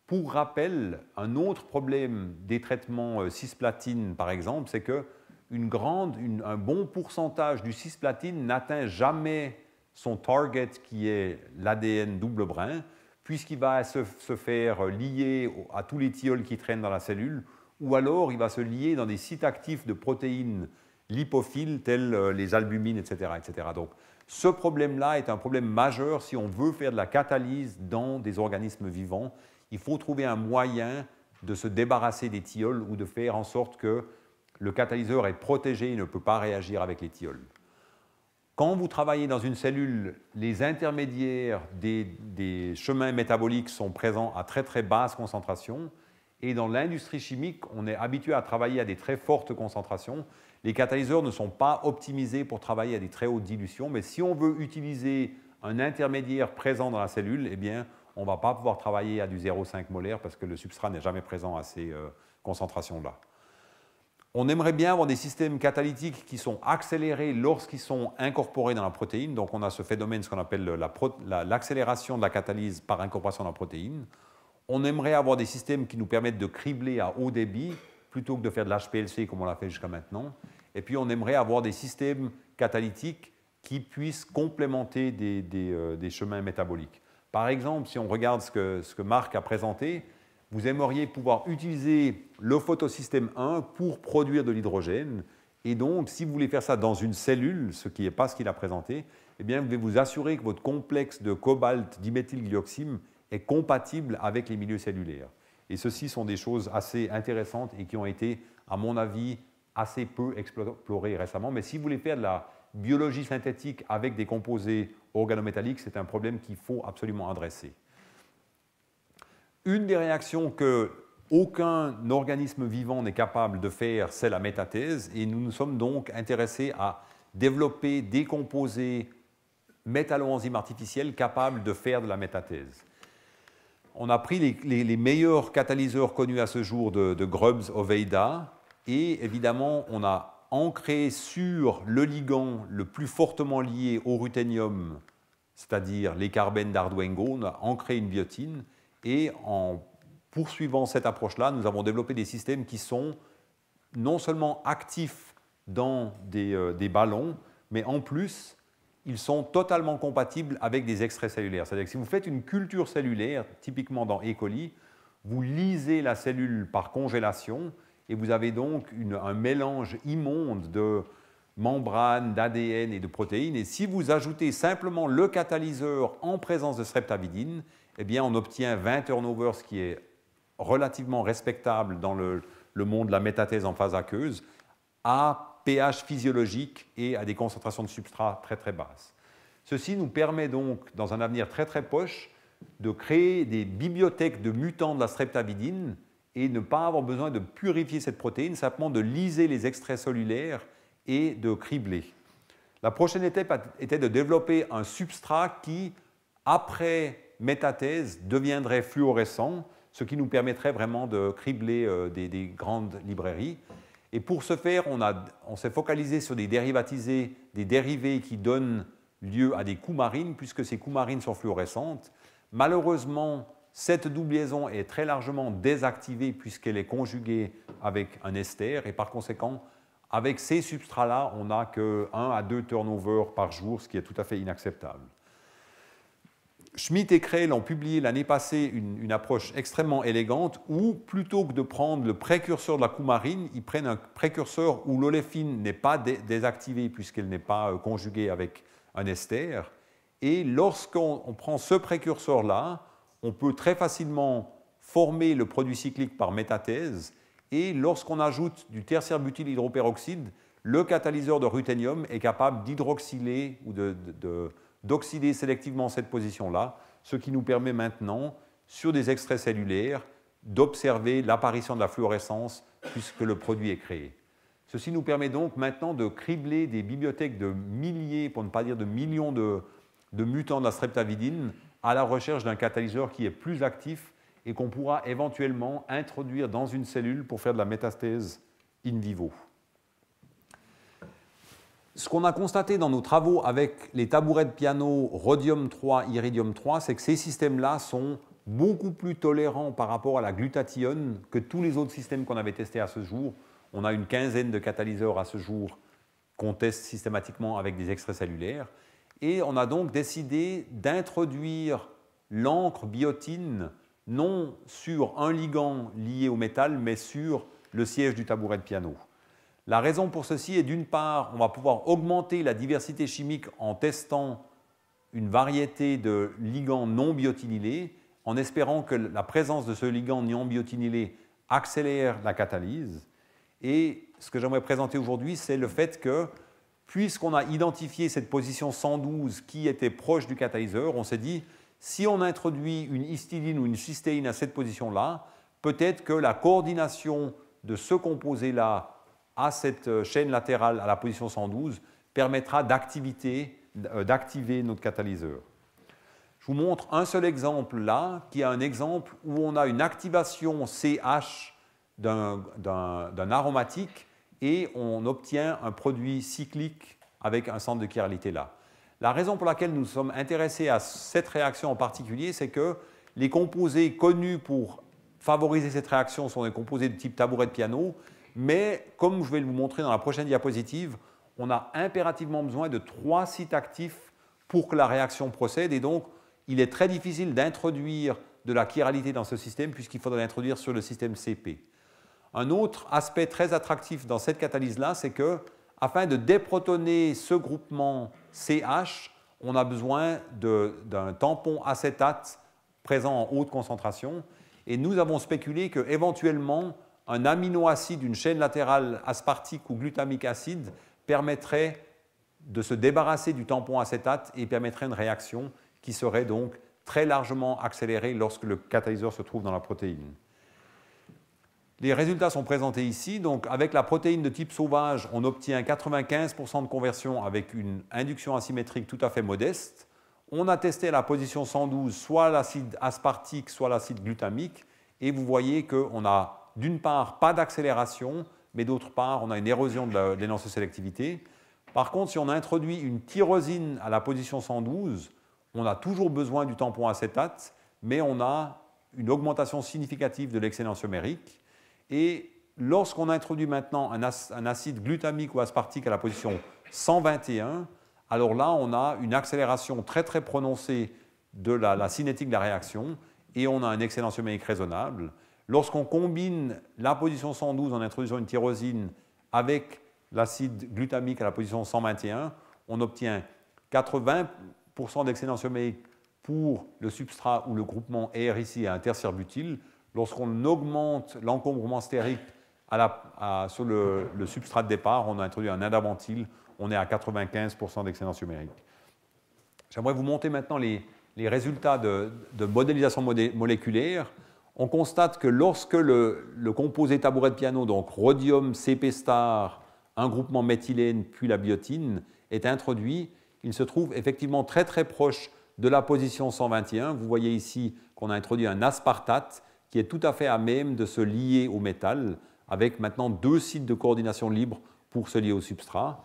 S1: Pour rappel, un autre problème des traitements euh, cisplatine, par exemple, c'est que un bon pourcentage du cisplatine n'atteint jamais son target qui est l'ADN double brin, puisqu'il va se, faire lier à tous les thiols qui traînent dans la cellule, ou alors il va se lier dans des sites actifs de protéines lipophiles telles euh, les albumines, etc. etc. Donc ce problème-là est un problème majeur si on veut faire de la catalyse dans des organismes vivants. Il faut trouver un moyen de se débarrasser des thiols ou de faire en sorte que le catalyseur est protégé et ne peut pas réagir avec les thiols. Quand vous travaillez dans une cellule, les intermédiaires des chemins métaboliques sont présents à très très basse concentration. Et dans l'industrie chimique, on est habitué à travailler à des très fortes concentrations. Les catalyseurs ne sont pas optimisés pour travailler à des très hautes dilutions, mais si on veut utiliser un intermédiaire présent dans la cellule, eh bien, on ne va pas pouvoir travailler à du 0,5 molaire parce que le substrat n'est jamais présent à ces euh, concentrations-là. On aimerait bien avoir des systèmes catalytiques qui sont accélérés lorsqu'ils sont incorporés dans la protéine. Donc on a ce phénomène, ce qu'on appelle l'accélération de la catalyse par incorporation dans la protéine. On aimerait avoir des systèmes qui nous permettent de cribler à haut débit plutôt que de faire de l'HPLC comme on l'a fait jusqu'à maintenant. Et puis on aimerait avoir des systèmes catalytiques qui puissent complémenter des, euh, chemins métaboliques. Par exemple, si on regarde ce que, Marc a présenté, vous aimeriez pouvoir utiliser le photosystème 1 pour produire de l'hydrogène. Et donc, si vous voulez faire ça dans une cellule, ce qui n'est pas ce qu'il a présenté, eh bien, vous devez vous assurer que votre complexe de cobalt diméthylglyoxime est compatible avec les milieux cellulaires. Et ceci sont des choses assez intéressantes et qui ont été, à mon avis, assez peu explorées récemment. Mais si vous voulez faire de la biologie synthétique avec des composés organométalliques, c'est un problème qu'il faut absolument adresser. Une des réactions que aucun organisme vivant n'est capable de faire, c'est la métathèse, et nous nous sommes donc intéressés à développer des composés métallo-enzymes artificiels capables de faire de la métathèse on a pris les, meilleurs catalyseurs connus à ce jour de, Grubbs, Oveida, et évidemment, on a ancré sur le ligand le plus fortement lié au ruthénium, c'est-à-dire les carbènes d'Arduengo, on a ancré une biotine, et en poursuivant cette approche-là, nous avons développé des systèmes qui sont non seulement actifs dans des euh, ballons, mais en plus, ils sont totalement compatibles avec des extraits cellulaires. C'est-à-dire que si vous faites une culture cellulaire, typiquement dans E. coli, vous lisez la cellule par congélation et vous avez donc un mélange immonde de membranes, d'ADN et de protéines. Et si vous ajoutez simplement le catalyseur en présence de streptavidine, eh bien on obtient 20 turnovers, ce qui est relativement respectable dans le, monde de la métathèse en phase aqueuse, à pH physiologique et à des concentrations de substrat très très basses. Ceci nous permet donc, dans un avenir très très poche, de créer des bibliothèques de mutants de la streptavidine et ne pas avoir besoin de purifier cette protéine, simplement de liser les extraits cellulaires et de cribler. La prochaine étape était de développer un substrat qui, après métathèse, deviendrait fluorescent, ce qui nous permettrait vraiment de cribler euh, des grandes librairies. Et pour ce faire, on, s'est focalisé sur des dérivatisés, des dérivés qui donnent lieu à des coups marines, puisque ces coups marines sont fluorescentes. Malheureusement, cette double est très largement désactivée puisqu'elle est conjuguée avec un ester, et par conséquent, avec ces substrats-là, on n'a que 1 à deux turnovers par jour, ce qui est tout à fait inacceptable. Schmitt et Krell ont publié l'année passée une, approche extrêmement élégante où, plutôt que de prendre le précurseur de la coumarine, ils prennent un précurseur où l'oléphine n'est pas désactivée puisqu'elle n'est pas euh, conjuguée avec un ester. Et lorsqu'on prend ce précurseur-là, on peut très facilement former le produit cyclique par métathèse. Et lorsqu'on ajoute du tertiaire butyl le catalyseur de ruthénium est capable d'hydroxyler ou de d'oxyder sélectivement cette position-là, ce qui nous permet maintenant, sur des extraits cellulaires, d'observer l'apparition de la fluorescence puisque le produit est créé. Ceci nous permet donc maintenant de cribler des bibliothèques de milliers, pour ne pas dire de millions de, mutants de la streptavidine à la recherche d'un catalyseur qui est plus actif et qu'on pourra éventuellement introduire dans une cellule pour faire de la métastase in vivo ce qu'on a constaté dans nos travaux avec les tabourets de piano Rhodium 3, Iridium 3, c'est que ces systèmes-là sont beaucoup plus tolérants par rapport à la glutathione que tous les autres systèmes qu'on avait testés à ce jour. On a une quinzaine de catalyseurs à ce jour qu'on teste systématiquement avec des extraits cellulaires. Et on a donc décidé d'introduire l'encre biotine non sur un ligand lié au métal, mais sur le siège du tabouret de piano. La raison pour ceci est d'une part, on va pouvoir augmenter la diversité chimique en testant une variété de ligands non biotinylés, en espérant que la présence de ce ligand non biotinylé accélère la catalyse. Et ce que j'aimerais présenter aujourd'hui, c'est le fait que, puisqu'on a identifié cette position 112 qui était proche du catalyseur, on s'est dit, si on introduit une histidine ou une cystéine à cette position-là, peut-être que la coordination de ce composé-là à cette euh, chaîne latérale à la position 112 permettra euh, d'activer notre catalyseur. Je vous montre un seul exemple là, qui est un exemple où on a une activation CH d'un aromatique et on obtient un produit cyclique avec un centre de chiralité là. La raison pour laquelle nous sommes intéressés à cette réaction en particulier, c'est que les composés connus pour favoriser cette réaction sont des composés de type tabouret de piano, mais comme je vais vous montrer dans la prochaine diapositive, on a impérativement besoin de trois sites actifs pour que la réaction procède. Et donc, il est très difficile d'introduire de la chiralité dans ce système puisqu'il faudrait l'introduire sur le système CP. Un autre aspect très attractif dans cette catalyse-là, c'est que afin de déprotoner ce groupement CH, on a besoin d'un tampon acétate présent en haute concentration. Et nous avons spéculé qu'éventuellement... éventuellement un aminoacide, une chaîne latérale aspartique ou glutamique acide permettrait de se débarrasser du tampon acétate et permettrait une réaction qui serait donc très largement accélérée lorsque le catalyseur se trouve dans la protéine. Les résultats sont présentés ici. Donc, avec la protéine de type sauvage, on obtient 95% de conversion avec une induction asymétrique tout à fait modeste. On a testé la position 112, soit l'acide aspartique, soit l'acide glutamique, et vous voyez qu'on a d'une part, pas d'accélération, mais d'autre part, on a une érosion de l'énoncé sélectivité. Par contre, si on a introduit une tyrosine à la position 112, on a toujours besoin du tampon acétate, mais on a une augmentation significative de l'excellence numérique. Et lorsqu'on introduit maintenant un, acide glutamique ou aspartique à la position 121, alors là, on a une accélération très très prononcée de la, cinétique de la réaction et on a un numérique raisonnable. Lorsqu'on combine la position 112 en introduisant une tyrosine avec l'acide glutamique à la position 121, on obtient 80% d'excédent humérique pour le substrat ou le groupement un à butyl. Lorsqu'on augmente l'encombrement stérique sur le, substrat de départ, on a introduit un adamantyle, on est à 95% d'excellence numérique. J'aimerais vous montrer maintenant les, résultats de, modélisation moléculaire on constate que lorsque le, composé tabouret de piano, donc rhodium, CP star, un groupement méthylène, puis la biotine, est introduit, il se trouve effectivement très très proche de la position 121. Vous voyez ici qu'on a introduit un aspartate qui est tout à fait à même de se lier au métal, avec maintenant deux sites de coordination libres pour se lier au substrat.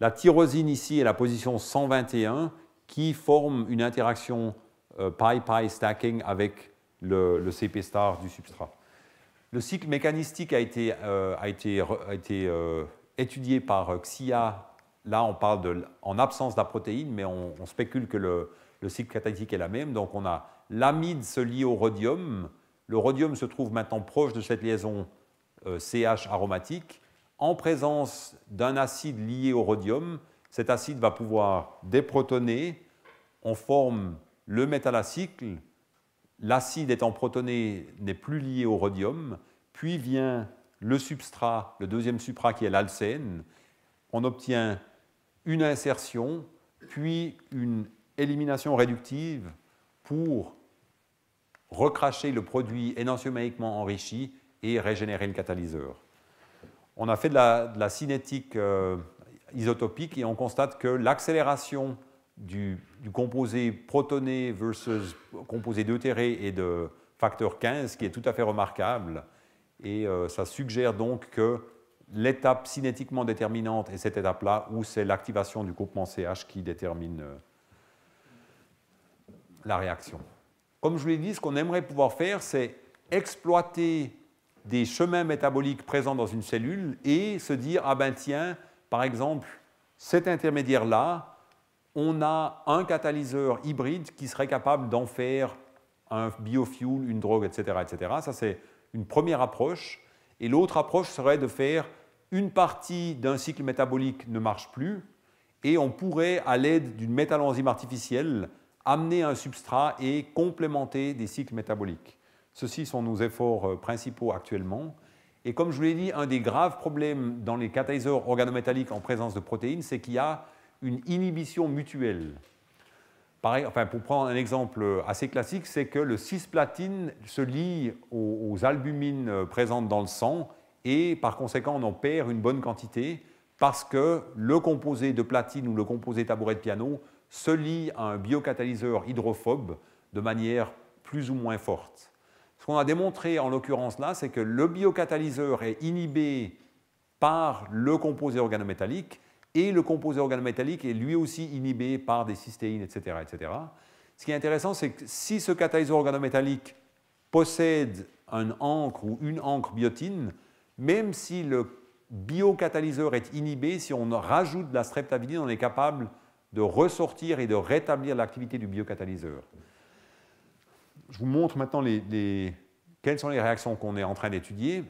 S1: La tyrosine ici est la position 121 qui forme une interaction pi-pi euh, stacking avec le, CP star du substrat. Le cycle mécanistique a été, euh, euh, étudié par euh, XIA. Là, on parle en absence de protéine, mais on, spécule que le, cycle catalytique est la même. Donc, on a l'amide se lie au rhodium. Le rhodium se trouve maintenant proche de cette liaison CH aromatique. En présence d'un acide lié au rhodium, cet acide va pouvoir déprotoner. On forme le métalacycle l'acide étant protoné n'est plus lié au rhodium, puis vient le substrat, le deuxième substrat qui est l'alcène, on obtient une insertion, puis une élimination réductive pour recracher le produit énantiomériquement enrichi et régénérer le catalyseur. On a fait de la, cinétique euh, isotopique et on constate que l'accélération du, composé protoné versus composé deutéré et de facteur 15, qui est tout à fait remarquable. Et euh, ça suggère donc que l'étape cinétiquement déterminante est cette étape-là, où c'est l'activation du groupement CH qui détermine euh, la réaction. Comme je vous l'ai dit, ce qu'on aimerait pouvoir faire, c'est exploiter des chemins métaboliques présents dans une cellule et se dire, ah ben tiens, par exemple, cet intermédiaire-là, on a un catalyseur hybride qui serait capable d'en faire un biofuel, une drogue, etc. etc. Ça, c'est une première approche. Et l'autre approche serait de faire une partie d'un cycle métabolique ne marche plus, et on pourrait, à l'aide d'une métalloenzyme artificielle, amener un substrat et complémenter des cycles métaboliques. Ceux-ci sont nos efforts euh, principaux actuellement. Et comme je vous l'ai dit, un des graves problèmes dans les catalyseurs organométalliques en présence de protéines, c'est qu'il y a une inhibition mutuelle. Pareil, enfin, pour prendre un exemple assez classique, c'est que le cisplatine se lie aux, aux, albumines présentes dans le sang et par conséquent on en perd une bonne quantité parce que le composé de platine ou le composé tabouret de piano se lie à un biocatalyseur hydrophobe de manière plus ou moins forte. Ce qu'on a démontré en l'occurrence là, c'est que le biocatalyseur est inhibé par le composé organométallique et le composé organométallique est lui aussi inhibé par des cystéines, etc. etc. Ce qui est intéressant, c'est que si ce catalyseur organométallique possède un encre ou une encre biotine, même si le biocatalyseur est inhibé, si on rajoute de la streptavidine, on est capable de ressortir et de rétablir l'activité du biocatalyseur. Je vous montre maintenant les, quelles sont les réactions qu'on est en train d'étudier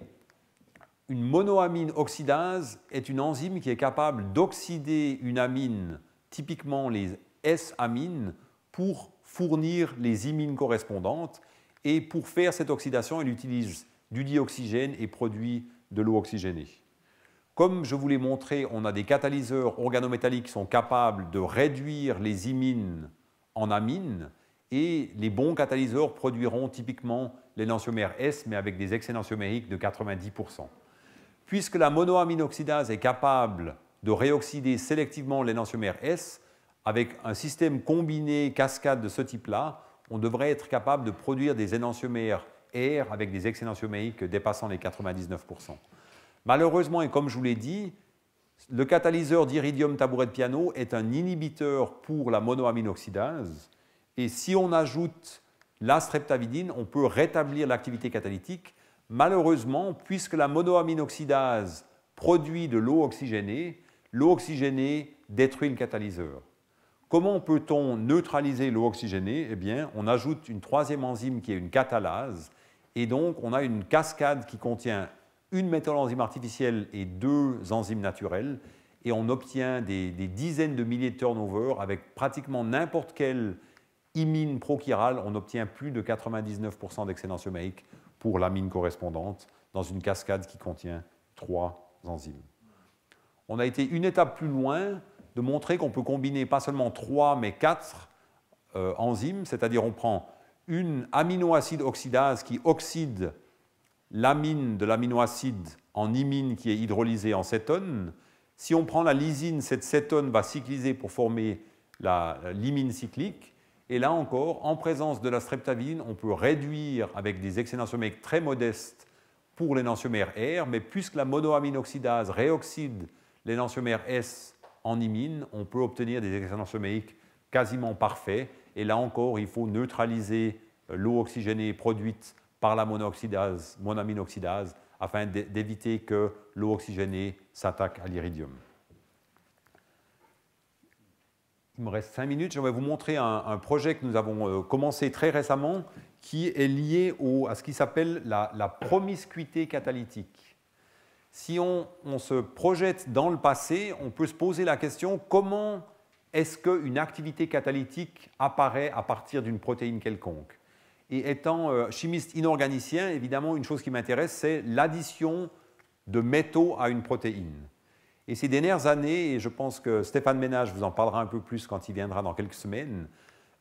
S1: une monoamine oxydase est une enzyme qui est capable d'oxyder une amine, typiquement les S-amines, pour fournir les imines correspondantes. Et pour faire cette oxydation, elle utilise du dioxygène et produit de l'eau oxygénée. Comme je vous l'ai montré, on a des catalyseurs organométalliques qui sont capables de réduire les imines en amines et les bons catalyseurs produiront typiquement l'énantiomère S mais avec des excénantiomériques de 90% puisque la monoaminoxydase est capable de réoxyder sélectivement l'énantiomère S, avec un système combiné cascade de ce type-là, on devrait être capable de produire des énantiomères R avec des ex dépassant les 99%. Malheureusement, et comme je vous l'ai dit, le catalyseur d'iridium tabouret de piano est un inhibiteur pour la monoaminoxydase. Et si on ajoute la streptavidine, on peut rétablir l'activité catalytique, Malheureusement, puisque la monoamine oxydase produit de l'eau oxygénée, l'eau oxygénée détruit le catalyseur. Comment peut-on neutraliser l'eau oxygénée Eh bien, on ajoute une troisième enzyme qui est une catalase, et donc on a une cascade qui contient une méthylenzyme artificielle et deux enzymes naturelles, et on obtient des, dizaines de milliers de turnovers avec pratiquement n'importe quelle imine prochirale, on obtient plus de 99% d'excellence pour l'amine correspondante dans une cascade qui contient trois enzymes. On a été une étape plus loin de montrer qu'on peut combiner pas seulement trois, mais quatre euh, enzymes, c'est-à-dire on prend une aminoacide oxydase qui oxyde l'amine de l'aminoacide en imine qui est hydrolysée en cétone. Si on prend la lysine, cette cétone va cycliser pour former la euh, l'imine cyclique. Et là encore, en présence de la streptavine, on peut réduire avec des excès très modestes pour l'énantiomère R, mais puisque la monoaminoxydase réoxyde l'énantiomère S en imine, on peut obtenir des excès quasiment parfaits. Et là encore, il faut neutraliser euh, l'eau oxygénée produite par la monoaminoxydase afin d'éviter que l'eau oxygénée s'attaque à l'iridium. Il me reste 5 minutes. J'aimerais vous montrer un, projet que nous avons euh, commencé très récemment qui est lié à ce qui s'appelle la, promiscuité catalytique. Si on, se projette dans le passé, on peut se poser la question comment est-ce qu'une activité catalytique apparaît à partir d'une protéine quelconque Et étant euh, chimiste inorganicien, évidemment, une chose qui m'intéresse, c'est l'addition de métaux à une protéine. Et ces dernières années, et je pense que Stéphane Ménage vous en parlera un peu plus quand il viendra dans quelques semaines,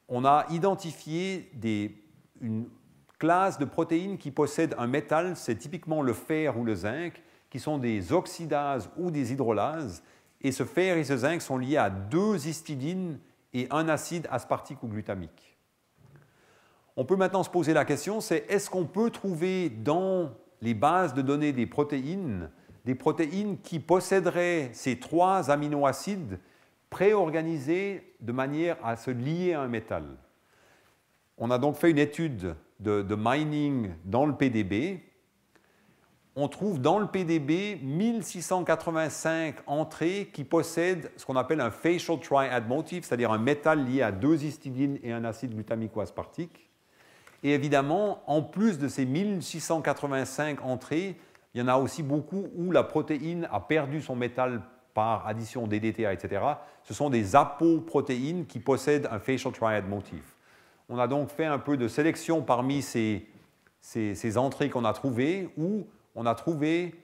S1: on a identifié une classe de protéines qui possèdent un métal, c'est typiquement le fer ou le zinc, qui sont des oxydases ou des hydrolases. Et ce fer et ce zinc sont liés à deux histidines et un acide aspartique ou glutamique. On peut maintenant se poser la question, c'est est-ce qu'on peut trouver dans les bases de données des protéines des protéines qui posséderaient ces trois aminoacides préorganisés de manière à se lier à un métal. On a donc fait une étude de, mining dans le PDB. On trouve dans le PDB 1685 entrées qui possèdent ce qu'on appelle un facial triad motif, c'est-à-dire un métal lié à deux histidines et un acide glutamique aspartique. Et évidemment, en plus de ces 1685 entrées, il y en a aussi beaucoup où la protéine a perdu son métal par addition DDTA, etc. Ce sont des apoprotéines qui possèdent un facial triad motif. On a donc fait un peu de sélection parmi ces, ces entrées qu'on a trouvées, où on a trouvé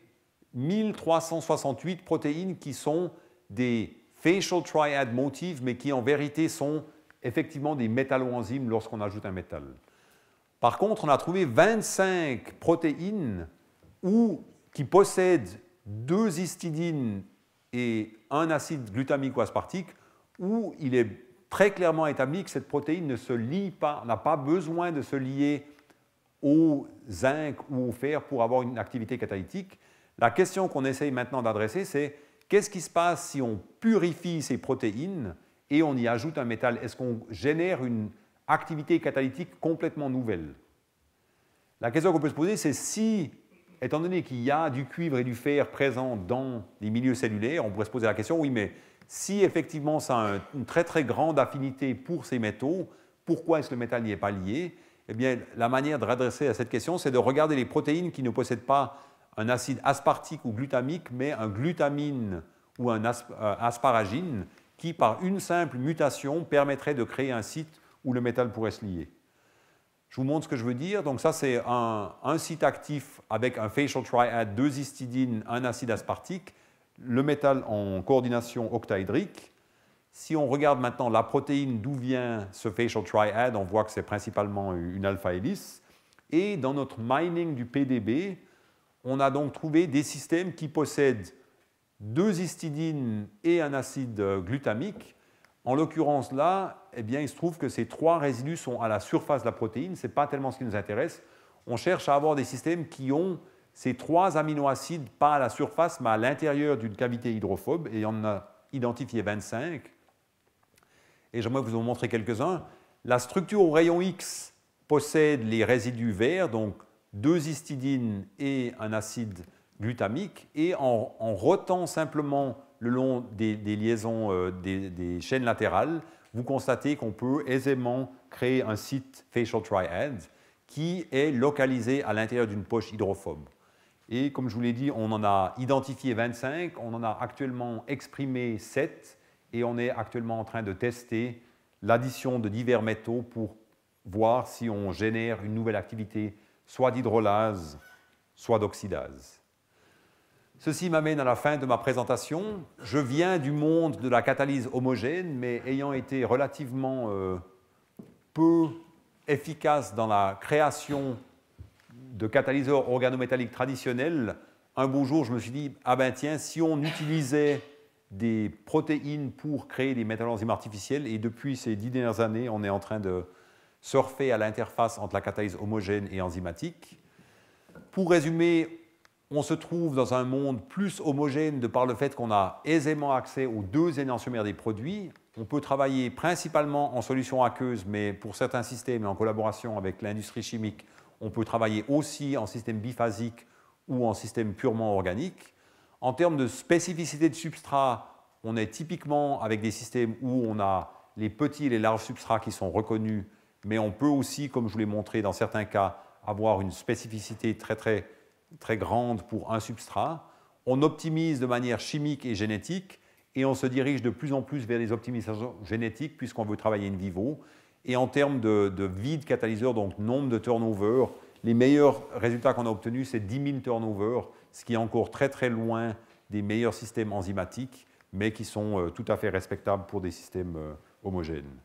S1: 1368 protéines qui sont des facial triad motifs, mais qui en vérité sont effectivement des métalloenzymes lorsqu'on ajoute un métal. Par contre, on a trouvé 25 protéines ou qui possède deux histidines et un acide glutamique ou aspartique, où il est très clairement établi que cette protéine ne se lie pas, n'a pas besoin de se lier au zinc ou au fer pour avoir une activité catalytique. La question qu'on essaye maintenant d'adresser, c'est qu'est-ce qui se passe si on purifie ces protéines et on y ajoute un métal Est-ce qu'on génère une activité catalytique complètement nouvelle La question qu'on peut se poser, c'est si étant donné qu'il y a du cuivre et du fer présents dans les milieux cellulaires, on pourrait se poser la question, oui, mais si effectivement ça a une très très grande affinité pour ces métaux, pourquoi est-ce que le métal n'y est pas lié Eh bien, la manière de redresser à cette question, c'est de regarder les protéines qui ne possèdent pas un acide aspartique ou glutamique, mais un glutamine ou un euh, asparagine qui, par une simple mutation, permettrait de créer un site où le métal pourrait se lier. Je vous montre ce que je veux dire. Donc ça, c'est un, site actif avec un facial triad, deux histidines, un acide aspartique, le métal en coordination octaédrique. Si on regarde maintenant la protéine, d'où vient ce facial triad, on voit que c'est principalement une alpha-hélice. Et dans notre mining du PDB, on a donc trouvé des systèmes qui possèdent deux histidines et un acide euh, glutamique en l'occurrence, là, eh bien, il se trouve que ces trois résidus sont à la surface de la protéine. Ce n'est pas tellement ce qui nous intéresse. On cherche à avoir des systèmes qui ont ces trois aminoacides, pas à la surface, mais à l'intérieur d'une cavité hydrophobe. Et on en a identifié 25. Et j'aimerais vous en montrer quelques-uns. La structure au rayon X possède les résidus verts, donc deux histidines et un acide glutamique. Et en, en rotant simplement le long des, liaisons euh, des, chaînes latérales, vous constatez qu'on peut aisément créer un site facial triad qui est localisé à l'intérieur d'une poche hydrophobe. Et comme je vous l'ai dit, on en a identifié 25, on en a actuellement exprimé 7 et on est actuellement en train de tester l'addition de divers métaux pour voir si on génère une nouvelle activité, soit d'hydrolase, soit d'oxydase. Ceci m'amène à la fin de ma présentation. Je viens du monde de la catalyse homogène, mais ayant été relativement euh, peu efficace dans la création de catalyseurs organométalliques traditionnels, un beau jour, je me suis dit, ah ben tiens, si on utilisait des protéines pour créer des enzymes artificiels, et depuis ces dix dernières années, on est en train de surfer à l'interface entre la catalyse homogène et enzymatique. Pour résumer, on se trouve dans un monde plus homogène de par le fait qu'on a aisément accès aux deux énantiomères des produits. On peut travailler principalement en solution aqueuse, mais pour certains systèmes et en collaboration avec l'industrie chimique, on peut travailler aussi en système biphasique ou en système purement organique. En termes de spécificité de substrat, on est typiquement avec des systèmes où on a les petits et les larges substrats qui sont reconnus, mais on peut aussi, comme je vous l'ai montré dans certains cas, avoir une spécificité très très très grande pour un substrat, on optimise de manière chimique et génétique, et on se dirige de plus en plus vers les optimisations génétiques puisqu'on veut travailler in vivo. Et en termes de, de vide catalyseur, donc nombre de turnovers, les meilleurs résultats qu'on a obtenus, c'est 10 000 turnovers, ce qui est encore très très loin des meilleurs systèmes enzymatiques, mais qui sont euh, tout à fait respectables pour des systèmes euh, homogènes.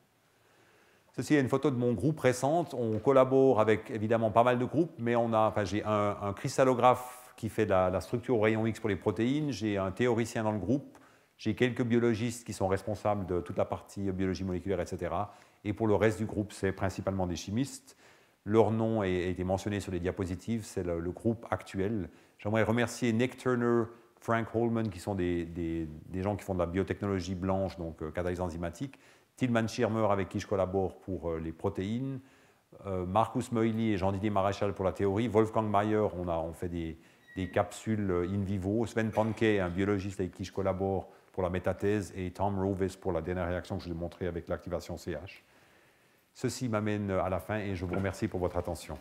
S1: Ceci est une photo de mon groupe récente. On collabore avec évidemment pas mal de groupes, mais on a, j'ai un, cristallographe qui fait la, structure au rayon X pour les protéines, j'ai un théoricien dans le groupe, j'ai quelques biologistes qui sont responsables de toute la partie biologie moléculaire, etc. Et pour le reste du groupe, c'est principalement des chimistes. Leur nom a été mentionné sur les diapositives, c'est le, groupe actuel. J'aimerais remercier Nick Turner, Frank Holman, qui sont des, gens qui font de la biotechnologie blanche, donc euh, catalyse enzymatique, Tilman Schirmer, avec qui je collabore pour euh, les protéines, euh, Marcus Meuly et Jean-Didier Maréchal pour la théorie, Wolfgang Mayer, on, a, on fait des, des capsules euh, in vivo, Sven Panke, un biologiste avec qui je collabore pour la métathèse, et Tom Rovis pour la dernière réaction que je vous ai montrée avec l'activation CH. Ceci m'amène à la fin et je vous remercie pour votre attention.